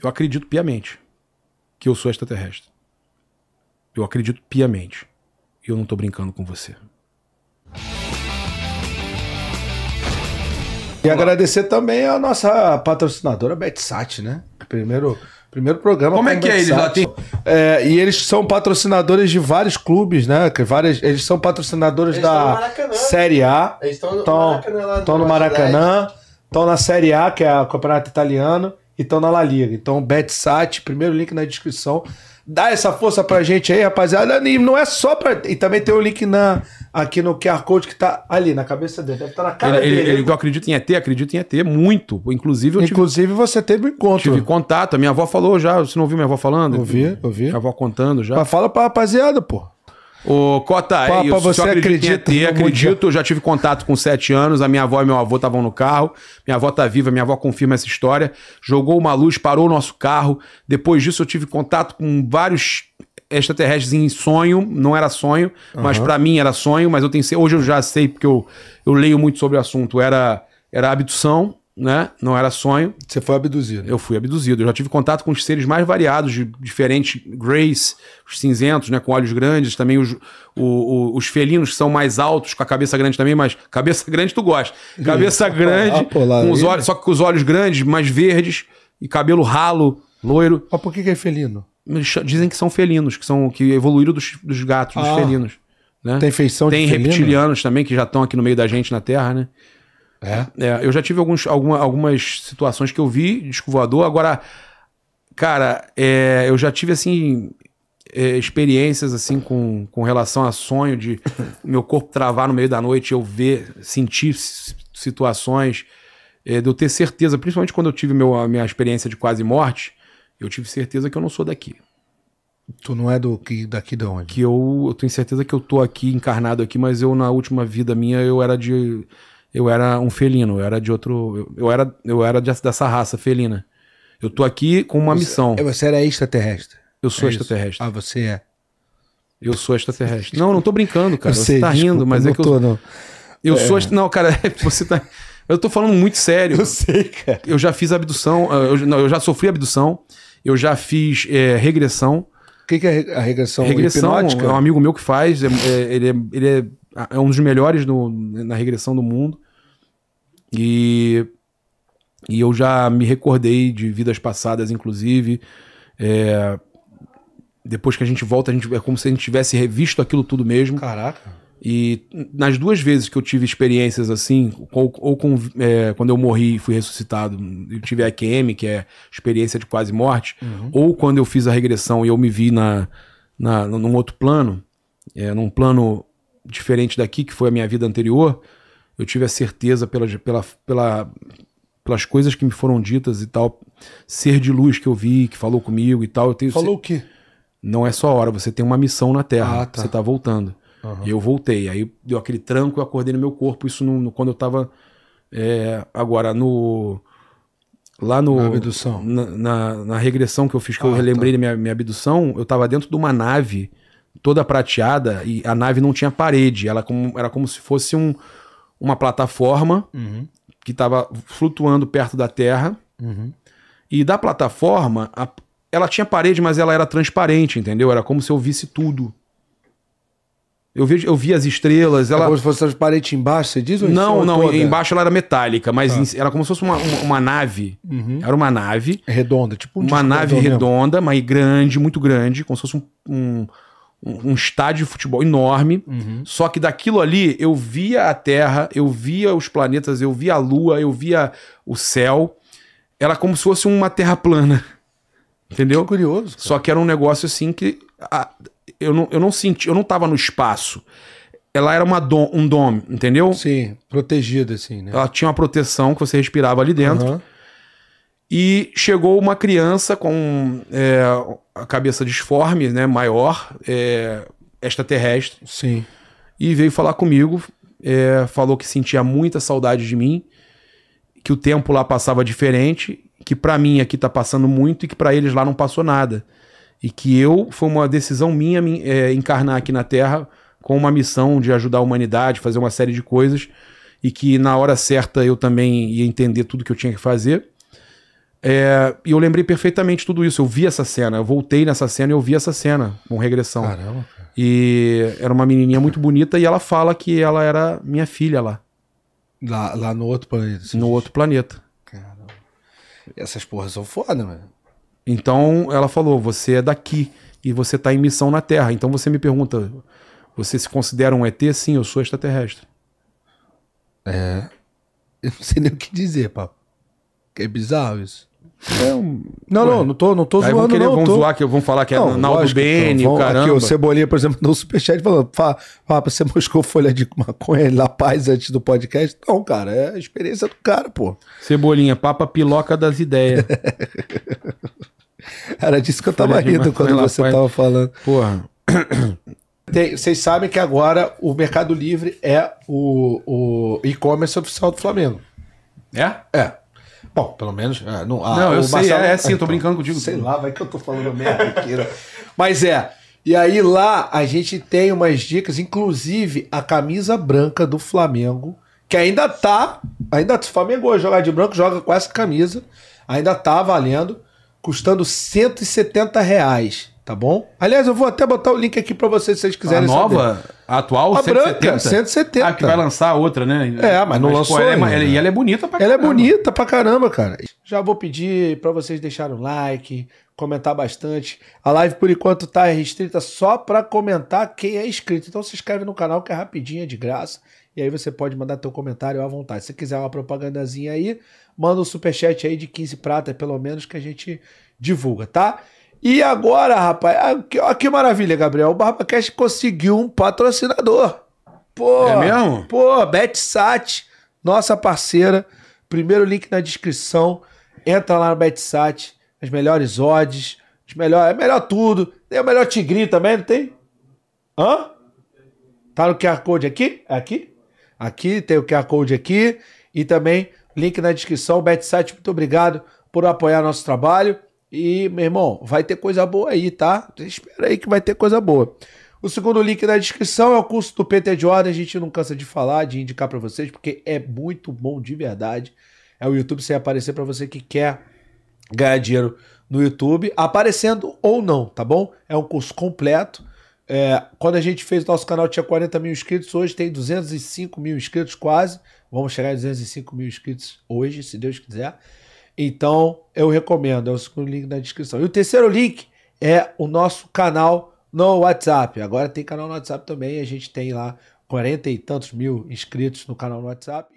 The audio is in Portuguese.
Eu acredito piamente que eu sou extraterrestre. Eu acredito piamente. E eu não tô brincando com você. E agradecer também a nossa patrocinadora BetSat, né? Primeiro, primeiro programa. Como é que BetSat. é eles Tem... É, e eles são patrocinadores de vários clubes, né? Várias, eles são patrocinadores eles da Série A. Eles estão no Maracanã. Estão no Maracanã. Estão na Série A, que é o campeonato italiano estão na La Liga. Então, BetSat, primeiro link na descrição. Dá essa força pra gente aí, rapaziada. E não é só pra. E também tem o link na, aqui no QR Code que tá ali, na cabeça dele. Deve estar tá na cara ele, dele. Ele, eu acredito em ET, acredito em ET muito. Inclusive, eu Inclusive, tive, você teve encontro. Tive contato. A minha avó falou já. Você não ouviu minha avó falando? Ouvi, ouvi. Minha avó contando já. Mas fala pra rapaziada, pô. Ô, Cota, é Papa, eu você acredita? Em ET, acredito. Eu já tive contato com sete anos. A minha avó e meu avô estavam no carro. Minha avó tá viva, minha avó confirma essa história. Jogou uma luz, parou o nosso carro. Depois disso, eu tive contato com vários extraterrestres em sonho. Não era sonho, uhum. mas para mim era sonho. Mas eu tenho hoje eu já sei porque eu, eu leio muito sobre o assunto. Era era abdução né? Não era sonho. Você foi abduzido. Eu fui abduzido. Eu já tive contato com os seres mais variados, de diferentes grays, os cinzentos, né? Com olhos grandes, também os, o, o, os felinos são mais altos, com a cabeça grande também, mas cabeça grande tu gosta. Cabeça Isso. grande, ah, pô, com os olhos, só que com os olhos grandes, mais verdes, e cabelo ralo, loiro. Mas por que, que é felino? Eles dizem que são felinos, que são que evoluíram dos, dos gatos, ah, dos felinos. Né? Tem feição Tem de reptilianos felino? também, que já estão aqui no meio da gente na Terra, né? É? é eu já tive alguns, alguma, algumas situações que eu vi disco voador. Agora, cara, é, eu já tive assim. É, experiências assim com, com relação a sonho de meu corpo travar no meio da noite, eu ver, sentir situações, é, de eu ter certeza, principalmente quando eu tive meu, a minha experiência de quase morte, eu tive certeza que eu não sou daqui. Tu não é do que daqui de onde? Que eu, eu tenho certeza que eu tô aqui encarnado aqui, mas eu na última vida minha eu era de eu era um felino, eu era de outro. Eu, eu era, eu era de, dessa raça felina. Eu tô aqui com uma você, missão. É, você era extraterrestre? Eu sou é extraterrestre. Isso. Ah, você é. Eu sou extraterrestre. não, não tô brincando, cara. Sei, você tá desculpa, rindo, mas é que eu. Tô, não. Eu é. sou. Não, cara, é você tá. Eu tô falando muito sério. Eu sei, cara. Eu já fiz abdução. Ah, eu, não, eu já sofri abdução. Eu já fiz é, regressão. O que, que, é a regressão? Regressão, hipnótica? é um amigo meu que faz. É, é ele, é, ele é um dos melhores na regressão do mundo. E, e eu já me recordei de vidas passadas, inclusive. É, depois que a gente volta, a gente, é como se a gente tivesse revisto aquilo tudo mesmo. Caraca. E nas duas vezes que eu tive experiências assim, ou, ou com, é, quando eu morri e fui ressuscitado, eu tive a EQM, que é experiência de quase morte, uhum. ou quando eu fiz a regressão e eu me vi na, na, num outro plano, é, num plano diferente daqui, que foi a minha vida anterior, eu tive a certeza pelas, pela, pela, pelas coisas que me foram ditas e tal, ser de luz que eu vi, que falou comigo e tal. Eu tenho, falou o quê? Não é só hora, você tem uma missão na Terra, ah, tá. você tá voltando. Uhum. E eu voltei, aí deu aquele tranco, eu acordei no meu corpo, isso no, no quando eu tava... É, agora, no... Lá no, na abdução. Na, na, na, regressão que eu fiz, que ah, eu relembrei tá. minha, minha abdução, eu tava dentro de uma nave toda prateada e a nave não tinha parede. Ela como, era como se fosse um, uma plataforma uhum. que estava flutuando perto da Terra. Uhum. E da plataforma, a, ela tinha parede, mas ela era transparente, entendeu? Era como se eu visse tudo. Eu vi, eu vi as estrelas. É ela... É como se fosse transparente embaixo, você diz? Ou não, não, toda? embaixo ela era metálica, mas ah. era como se fosse uma, uma, uma nave. Uhum. Era uma nave. Redonda, tipo um Uma nave redonda, mesmo. mas grande, muito grande, como se fosse um, um um, estádio de futebol enorme. Uhum. Só que daquilo ali eu via a Terra, eu via os planetas, eu via a Lua, eu via o céu. Era como se fosse uma terra plana. Entendeu? Que curioso. Cara. Só que era um negócio assim que a, eu, não, eu não senti, eu não tava no espaço. Ela era uma dom, um dom entendeu? Sim, protegida assim, né? Ela tinha uma proteção que você respirava ali dentro. Uhum. E chegou uma criança com é, a cabeça disforme, né, maior, é, extraterrestre. Sim. E veio falar comigo, é, falou que sentia muita saudade de mim, que o tempo lá passava diferente, que para mim aqui tá passando muito e que para eles lá não passou nada. E que eu, foi uma decisão minha é, encarnar aqui na Terra com uma missão de ajudar a humanidade, fazer uma série de coisas, e que na hora certa eu também ia entender tudo que eu tinha que fazer. É, e eu lembrei perfeitamente tudo isso. Eu vi essa cena, eu voltei nessa cena e eu vi essa cena, com regressão. Caramba. E era uma menininha muito bonita e ela fala que ela era minha filha lá. Lá, lá no outro planeta? No outro planeta. Caramba. Essas porras são foda, mano. Então ela falou: você é daqui e você está em missão na Terra. Então você me pergunta: você se considera um ET? Sim, eu sou extraterrestre. É. Eu não sei nem o que dizer, papo. É bizarro isso. É um... Não, Ué. não, não tô, não tô zoando. Vão querer, não, vão tô... zoar que vão falar que é Naldo Bene, então, o caramba. Aqui, o Cebolinha, por exemplo, deu um superchat falando: Fá, Fá, você moscou folha de maconha lá paz antes do podcast? Não, cara, é a experiência do cara, pô. Cebolinha, papa piloca das ideias. Era disso que eu tava rindo quando você paz. tava falando. Porra. Tem, vocês sabem que agora o Mercado Livre é o, o e-commerce oficial do Flamengo. É? É. Bom, pelo menos. É, não, a, não, eu sei, Marcelo... é, é sim, eu tô brincando contigo. Sei lá, vai que eu tô falando merda inteira. Né? Mas é. E aí lá a gente tem umas dicas, inclusive a camisa branca do Flamengo, que ainda tá. Ainda o Flamengo jogar de branco, joga com essa camisa. Ainda tá valendo, custando 170 reais, tá bom? Aliás, eu vou até botar o link aqui para vocês se vocês quiserem. A nova? Saber. A atual? A 170. branca, 170. Ah, que vai lançar outra, né? É, mas não mas, lançou pô, ela é ainda. É, e ela é bonita pra ela é caramba. Ela é bonita pra caramba, cara. Já vou pedir para vocês deixarem o um like, comentar bastante. A live, por enquanto, tá restrita só para comentar quem é inscrito. Então se inscreve no canal que é rapidinho, é de graça. E aí você pode mandar teu comentário à vontade. Se quiser uma propagandazinha aí, manda um superchat aí de 15 prata, pelo menos, que a gente divulga, tá? E agora, rapaz, olha ah, ah, que maravilha, Gabriel. O BarbaCast conseguiu um patrocinador. Pô, é mesmo? Pô, BetSat, nossa parceira. Primeiro link na descrição. Entra lá no BetSat, as melhores odds, os melhor, é melhor tudo. Tem o melhor tigrinho também, não tem? Hã? Tá no QR Code aqui? É aqui? Aqui tem o QR Code aqui e também link na descrição. BetSat, muito obrigado por apoiar nosso trabalho. E, meu irmão, vai ter coisa boa aí, tá? Espera aí que vai ter coisa boa. O segundo link na descrição é o curso do PT de Ordem. A gente não cansa de falar, de indicar para vocês, porque é muito bom de verdade. É o YouTube sem aparecer para você que quer ganhar dinheiro no YouTube, aparecendo ou não, tá bom? É um curso completo. É, quando a gente fez o nosso canal tinha 40 mil inscritos, hoje tem 205 mil inscritos quase. Vamos chegar a 205 mil inscritos hoje, se Deus quiser. Então, eu recomendo. É o segundo link na descrição. E o terceiro link é o nosso canal no WhatsApp. Agora tem canal no WhatsApp também. A gente tem lá quarenta e tantos mil inscritos no canal no WhatsApp.